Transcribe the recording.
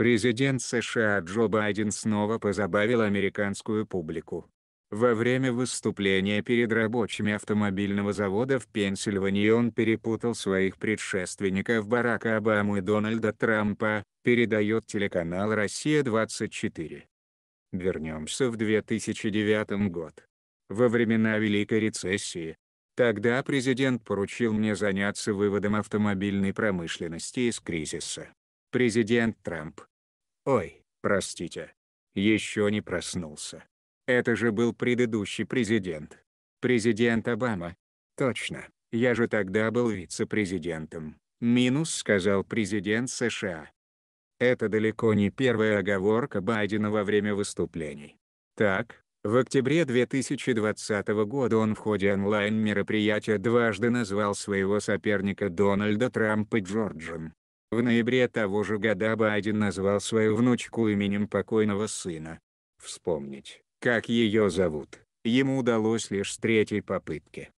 Президент США Джо Байден снова позабавил американскую публику. Во время выступления перед рабочими автомобильного завода в Пенсильвании он перепутал своих предшественников Барака Обаму и Дональда Трампа, передает телеканал «Россия-24». Вернемся в 2009 год. Во времена Великой рецессии, тогда президент поручил мне заняться выводом автомобильной промышленности из кризиса. Президент Трамп, Ой, простите. Еще не проснулся. Это же был предыдущий президент. Президент Обама. Точно, я же тогда был вице-президентом. Минус сказал президент США. Это далеко не первая оговорка Байдена во время выступлений. Так, в октябре 2020 года он в ходе онлайн-мероприятия дважды назвал своего соперника Дональда Трампа Джорджем. В ноябре того же года Байден назвал свою внучку именем покойного сына. Вспомнить, как ее зовут, ему удалось лишь с третьей попытки.